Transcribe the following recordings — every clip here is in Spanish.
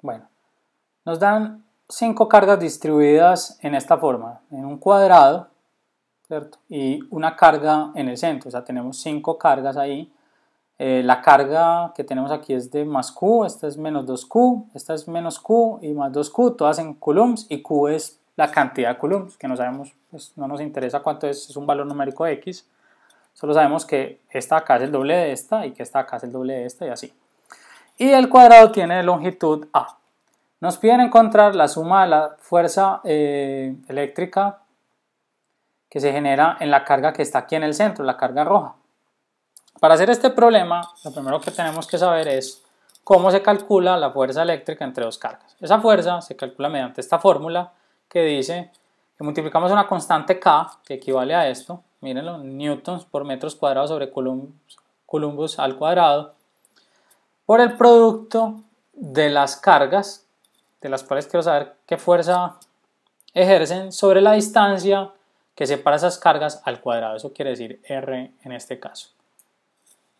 Bueno, nos dan cinco cargas distribuidas en esta forma, en un cuadrado, Y una carga en el centro, o sea, tenemos cinco cargas ahí. Eh, la carga que tenemos aquí es de más Q, esta es menos 2Q, esta es menos Q y más 2Q, todas en coulombs y Q es la cantidad de coulombs, que no sabemos, pues, no nos interesa cuánto es, es un valor numérico X, solo sabemos que esta acá es el doble de esta y que esta acá es el doble de esta y así y el cuadrado tiene longitud A. Nos piden encontrar la suma de la fuerza eh, eléctrica que se genera en la carga que está aquí en el centro, la carga roja. Para hacer este problema, lo primero que tenemos que saber es cómo se calcula la fuerza eléctrica entre dos cargas. Esa fuerza se calcula mediante esta fórmula que dice que multiplicamos una constante K, que equivale a esto, mírenlo, newtons por metros cuadrados sobre columbus al cuadrado, por el producto de las cargas, de las cuales quiero saber qué fuerza ejercen sobre la distancia que separa esas cargas al cuadrado. Eso quiere decir R en este caso.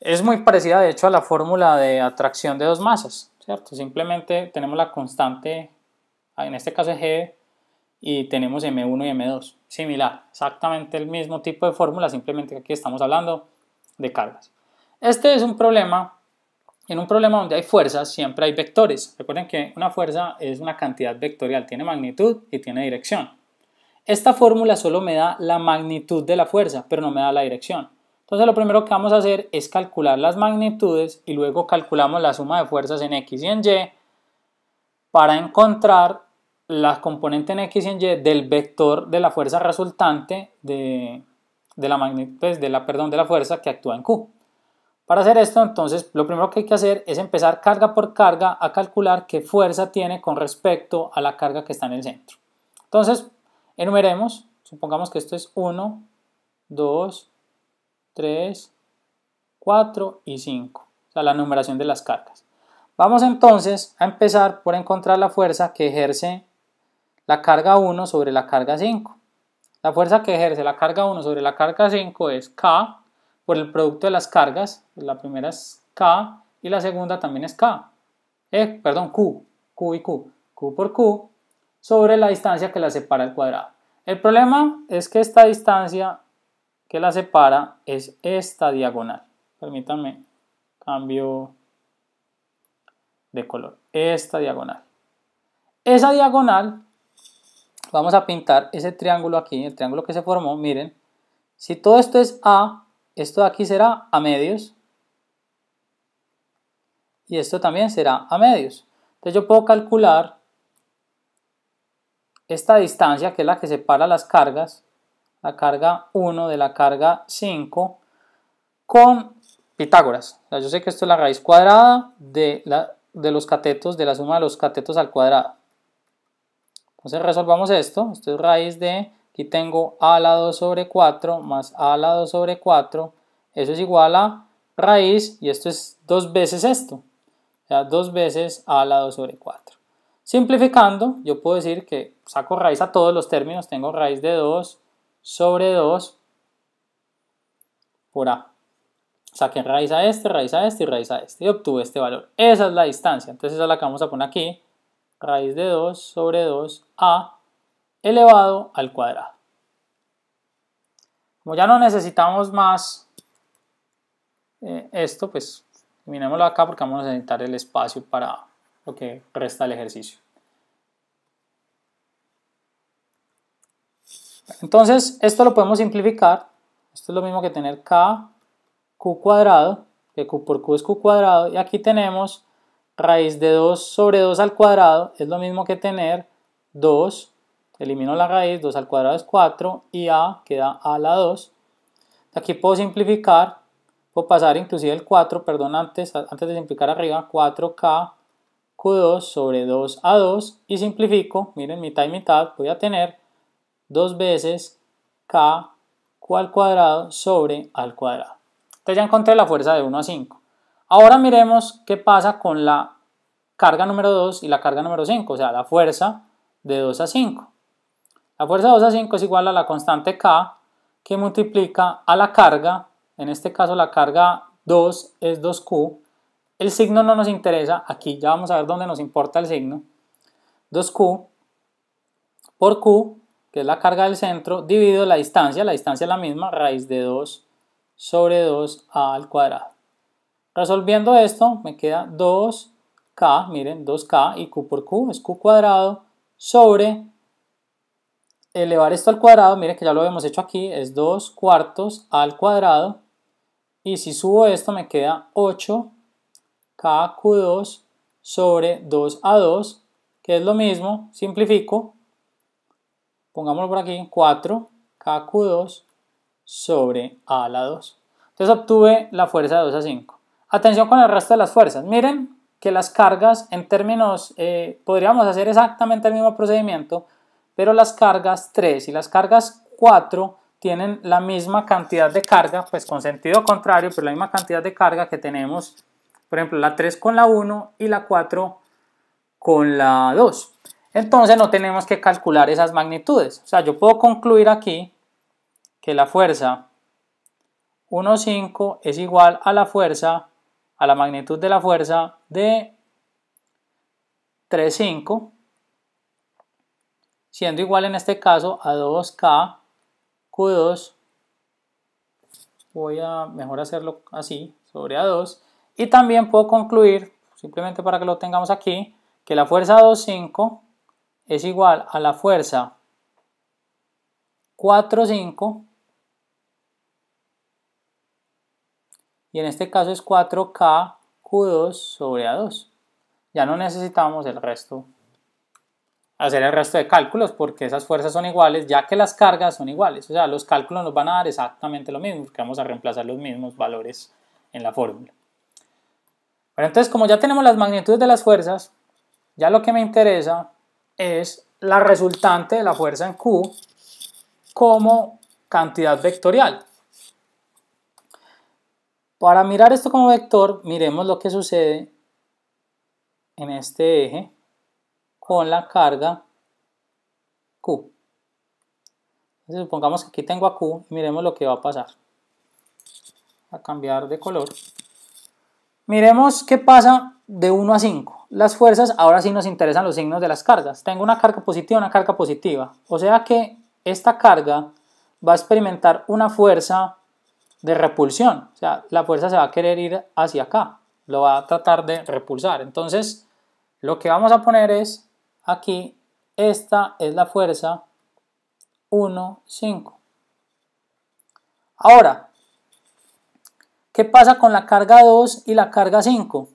Es muy parecida de hecho a la fórmula de atracción de dos masas, ¿cierto? Simplemente tenemos la constante, en este caso G, y tenemos M1 y M2. Similar, exactamente el mismo tipo de fórmula, simplemente aquí estamos hablando de cargas. Este es un problema en un problema donde hay fuerzas, siempre hay vectores. Recuerden que una fuerza es una cantidad vectorial, tiene magnitud y tiene dirección. Esta fórmula solo me da la magnitud de la fuerza, pero no me da la dirección. Entonces lo primero que vamos a hacer es calcular las magnitudes y luego calculamos la suma de fuerzas en X y en Y para encontrar la componente en X y en Y del vector de la fuerza resultante de, de la pues, fuerza que actúa en Q. Para hacer esto, entonces, lo primero que hay que hacer es empezar carga por carga a calcular qué fuerza tiene con respecto a la carga que está en el centro. Entonces, enumeremos, supongamos que esto es 1, 2, 3, 4 y 5, o sea, la numeración de las cargas. Vamos entonces a empezar por encontrar la fuerza que ejerce la carga 1 sobre la carga 5. La fuerza que ejerce la carga 1 sobre la carga 5 es K por el producto de las cargas. La primera es K y la segunda también es K. Eh, perdón, Q, Q y Q. Q por Q sobre la distancia que la separa al cuadrado. El problema es que esta distancia que la separa es esta diagonal. Permítanme, cambio de color. Esta diagonal. Esa diagonal, vamos a pintar ese triángulo aquí, el triángulo que se formó, miren. Si todo esto es A, esto de aquí será a medios. Y esto también será a medios. Entonces yo puedo calcular esta distancia que es la que separa las cargas, la carga 1 de la carga 5, con Pitágoras. yo sé que esto es la raíz cuadrada de, la, de los catetos, de la suma de los catetos al cuadrado. Entonces resolvamos esto. Esto es raíz de Aquí tengo a la 2 sobre 4 más a la 2 sobre 4. Eso es igual a raíz, y esto es dos veces esto. O sea, dos veces a la 2 sobre 4. Simplificando, yo puedo decir que saco raíz a todos los términos. Tengo raíz de 2 sobre 2 por a. Saqué raíz a este, raíz a este y raíz a este. Y obtuve este valor. Esa es la distancia. Entonces esa es la que vamos a poner aquí. Raíz de 2 sobre 2 a elevado al cuadrado. Como ya no necesitamos más eh, esto, pues eliminémoslo acá porque vamos a necesitar el espacio para lo que resta el ejercicio. Entonces, esto lo podemos simplificar. Esto es lo mismo que tener k, q cuadrado, que q por q es q cuadrado. Y aquí tenemos raíz de 2 sobre 2 al cuadrado, es lo mismo que tener 2 Elimino la raíz, 2 al cuadrado es 4 y a queda a la 2. Aquí puedo simplificar, puedo pasar inclusive el 4, perdón, antes, antes de simplificar arriba, 4k 2 sobre 2A2 y simplifico, miren mitad y mitad, voy a tener 2 veces K Q al cuadrado sobre al cuadrado. Entonces ya encontré la fuerza de 1 a 5. Ahora miremos qué pasa con la carga número 2 y la carga número 5, o sea, la fuerza de 2 a 5. La fuerza 2 a 5 es igual a la constante K que multiplica a la carga, en este caso la carga 2 es 2Q. El signo no nos interesa, aquí ya vamos a ver dónde nos importa el signo. 2Q por Q, que es la carga del centro, dividido la distancia, la distancia es la misma, raíz de 2 sobre 2 a al cuadrado. Resolviendo esto me queda 2K, miren, 2K y Q por Q es Q cuadrado sobre elevar esto al cuadrado, miren que ya lo habíamos hecho aquí, es 2 cuartos al cuadrado. Y si subo esto me queda 8kq2 sobre 2a2, que es lo mismo, simplifico, pongámoslo por aquí, 4kq2 sobre a la 2. Entonces obtuve la fuerza de 2 a 5. Atención con el resto de las fuerzas. Miren que las cargas en términos, eh, podríamos hacer exactamente el mismo procedimiento, pero las cargas 3 y las cargas 4 tienen la misma cantidad de carga, pues con sentido contrario, pero la misma cantidad de carga que tenemos, por ejemplo, la 3 con la 1 y la 4 con la 2. Entonces no tenemos que calcular esas magnitudes. O sea, yo puedo concluir aquí que la fuerza 1,5 es igual a la fuerza, a la magnitud de la fuerza de 3,5 siendo igual en este caso a 2K Q2 voy a mejor hacerlo así sobre A2 y también puedo concluir simplemente para que lo tengamos aquí que la fuerza 2,5 es igual a la fuerza 4,5 y en este caso es 4K Q2 sobre A2 ya no necesitamos el resto hacer el resto de cálculos porque esas fuerzas son iguales ya que las cargas son iguales. O sea, los cálculos nos van a dar exactamente lo mismo porque vamos a reemplazar los mismos valores en la fórmula. Bueno, entonces como ya tenemos las magnitudes de las fuerzas, ya lo que me interesa es la resultante de la fuerza en Q como cantidad vectorial. Para mirar esto como vector, miremos lo que sucede en este eje con la carga Q. Entonces supongamos que aquí tengo a Q y miremos lo que va a pasar. A cambiar de color. Miremos qué pasa de 1 a 5. Las fuerzas, ahora sí nos interesan los signos de las cargas. Tengo una carga positiva una carga positiva. O sea que esta carga va a experimentar una fuerza de repulsión. O sea, la fuerza se va a querer ir hacia acá. Lo va a tratar de repulsar. Entonces, lo que vamos a poner es Aquí esta es la fuerza 1, 5. Ahora, ¿qué pasa con la carga 2 y la carga 5?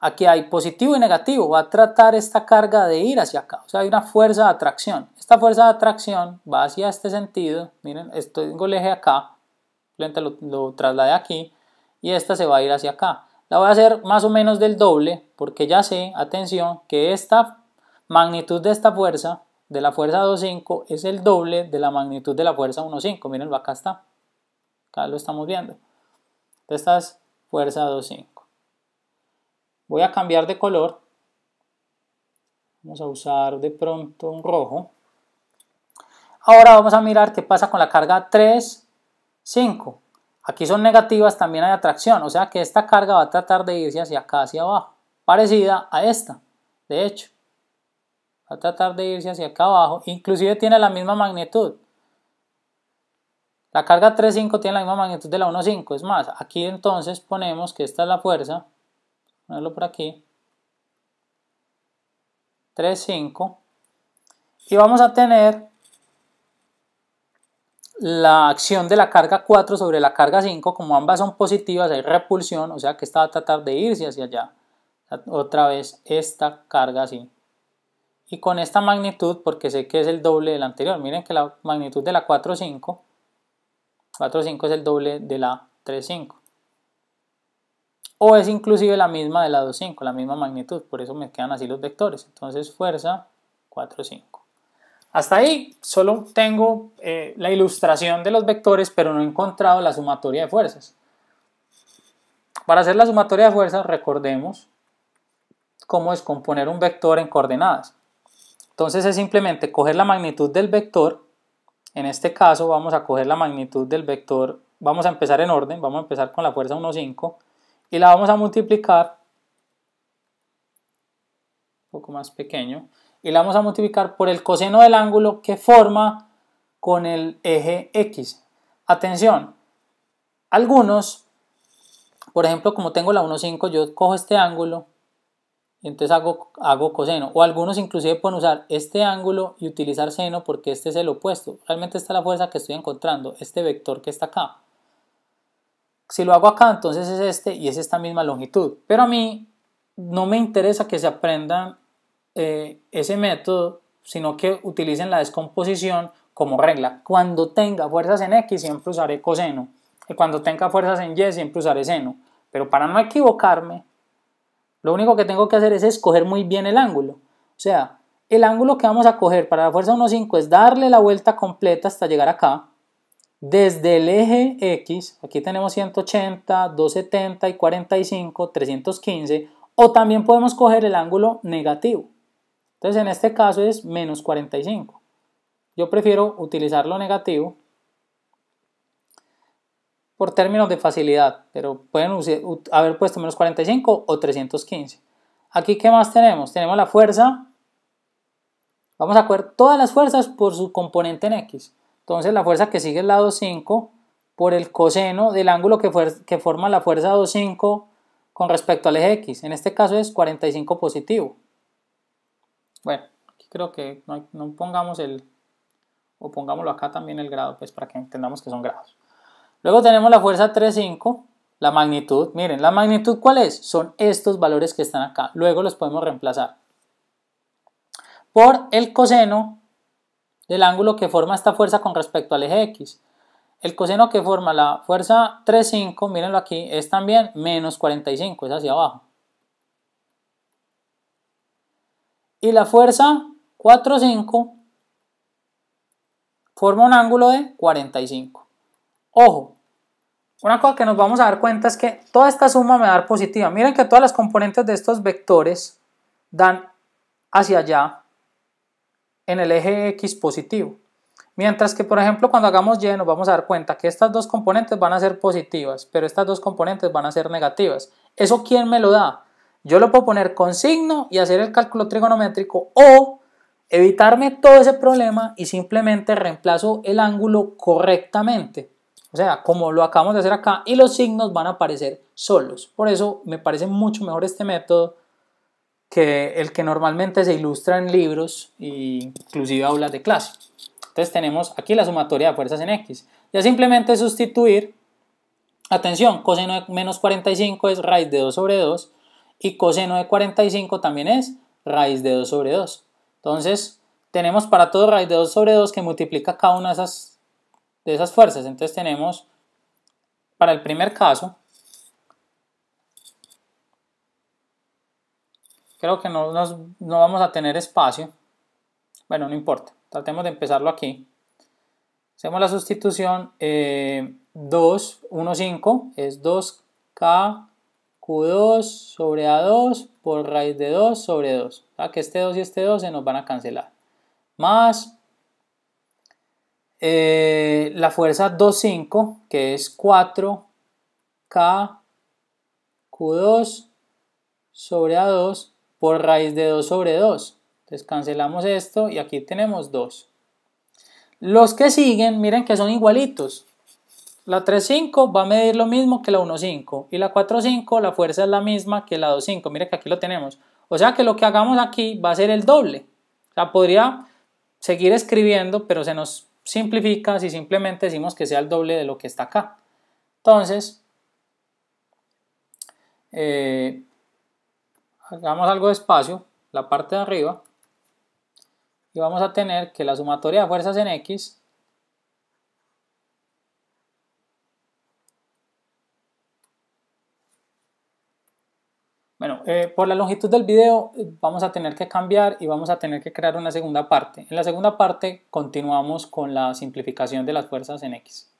Aquí hay positivo y negativo. Va a tratar esta carga de ir hacia acá. O sea, hay una fuerza de atracción. Esta fuerza de atracción va hacia este sentido. Miren, esto tengo el eje acá. Lo, lo trasladé aquí. Y esta se va a ir hacia acá. La voy a hacer más o menos del doble. Porque ya sé, atención, que esta magnitud de esta fuerza, de la fuerza 2.5, es el doble de la magnitud de la fuerza 1.5. Miren, acá está. Acá lo estamos viendo. Esta es fuerza 2.5. Voy a cambiar de color. Vamos a usar de pronto un rojo. Ahora vamos a mirar qué pasa con la carga 3, Aquí son negativas, también hay atracción, o sea que esta carga va a tratar de irse hacia acá, hacia abajo, parecida a esta, de hecho va a tratar de irse hacia acá abajo, inclusive tiene la misma magnitud. La carga 3.5 tiene la misma magnitud de la 1.5, es más, aquí entonces ponemos que esta es la fuerza, ponerlo por aquí, 3.5, y vamos a tener la acción de la carga 4 sobre la carga 5, como ambas son positivas, hay repulsión, o sea que esta va a tratar de irse hacia allá, otra vez esta carga 5 y con esta magnitud, porque sé que es el doble de la anterior, miren que la magnitud de la 4,5, 4,5 es el doble de la 3,5. O es inclusive la misma de la 2,5, la misma magnitud, por eso me quedan así los vectores. Entonces fuerza 4,5. Hasta ahí solo tengo eh, la ilustración de los vectores, pero no he encontrado la sumatoria de fuerzas. Para hacer la sumatoria de fuerzas recordemos cómo descomponer un vector en coordenadas. Entonces es simplemente coger la magnitud del vector. En este caso vamos a coger la magnitud del vector. Vamos a empezar en orden. Vamos a empezar con la fuerza 1,5. Y la vamos a multiplicar. Un poco más pequeño. Y la vamos a multiplicar por el coseno del ángulo que forma con el eje X. Atención. Algunos, por ejemplo, como tengo la 1,5, yo cojo este ángulo entonces hago, hago coseno. O algunos inclusive pueden usar este ángulo y utilizar seno porque este es el opuesto. Realmente esta es la fuerza que estoy encontrando, este vector que está acá. Si lo hago acá, entonces es este y es esta misma longitud. Pero a mí no me interesa que se aprendan eh, ese método, sino que utilicen la descomposición como regla. Cuando tenga fuerzas en X siempre usaré coseno. Y cuando tenga fuerzas en Y siempre usaré seno. Pero para no equivocarme, lo único que tengo que hacer es escoger muy bien el ángulo. O sea, el ángulo que vamos a coger para la fuerza 1.5 es darle la vuelta completa hasta llegar acá. Desde el eje X, aquí tenemos 180, 270 y 45, 315. O también podemos coger el ángulo negativo. Entonces en este caso es menos 45. Yo prefiero utilizarlo negativo por términos de facilidad, pero pueden haber puesto menos 45 o 315. Aquí, ¿qué más tenemos? Tenemos la fuerza. Vamos a coger todas las fuerzas por su componente en X. Entonces, la fuerza que sigue es la 25 por el coseno del ángulo que, forma la fuerza 25 con respecto al eje X. En este caso es 45 positivo. Bueno, aquí creo que no pongamos el... o pongámoslo acá también el grado, pues para que entendamos que son grados. Luego tenemos la fuerza 3,5, la magnitud. Miren, ¿la magnitud cuál es? Son estos valores que están acá. Luego los podemos reemplazar por el coseno del ángulo que forma esta fuerza con respecto al eje X. El coseno que forma la fuerza 3,5, mírenlo aquí, es también menos 45, es hacia abajo. Y la fuerza 4,5 forma un ángulo de 45. Ojo, una cosa que nos vamos a dar cuenta es que toda esta suma me va a dar positiva. Miren que todas las componentes de estos vectores dan hacia allá en el eje X positivo. Mientras que, por ejemplo, cuando hagamos Y nos vamos a dar cuenta que estas dos componentes van a ser positivas, pero estas dos componentes van a ser negativas. ¿Eso quién me lo da? Yo lo puedo poner con signo y hacer el cálculo trigonométrico o evitarme todo ese problema y simplemente reemplazo el ángulo correctamente. O sea, como lo acabamos de hacer acá y los signos van a aparecer solos. Por eso me parece mucho mejor este método que el que normalmente se ilustra en libros e inclusive aulas de clase. Entonces tenemos aquí la sumatoria de fuerzas en X. Ya simplemente sustituir, atención, coseno de menos 45 es raíz de 2 sobre 2 y coseno de 45 también es raíz de 2 sobre 2. Entonces tenemos para todo raíz de 2 sobre 2 que multiplica cada una de esas de esas fuerzas. Entonces tenemos para el primer caso, creo que no, vamos a tener espacio. Bueno, no importa, tratemos de empezarlo aquí. Hacemos la sustitución 2, 1, 5 es 2K Q2 sobre A2 por raíz de 2 sobre 2. que este 2 y este 2 se nos van a cancelar. Más eh, la fuerza 2,5, que es 4K Q2 sobre A2 por raíz de 2 sobre 2. Entonces cancelamos esto y aquí tenemos 2. Los que siguen, miren que son igualitos. La 3.5 va a medir lo mismo que la 1.5 y la 4.5 la fuerza es la misma que la 2.5. Miren que aquí lo tenemos. O sea que lo que hagamos aquí va a ser el doble. O sea, podría seguir escribiendo, pero se nos simplifica si simplemente decimos que sea el doble de lo que está acá. Entonces, eh, hagamos algo de espacio, la parte de arriba, y vamos a tener que la sumatoria de fuerzas en X Bueno, eh, por la longitud del video eh, vamos a tener que cambiar y vamos a tener que crear una segunda parte. En la segunda parte continuamos con la simplificación de las fuerzas en X.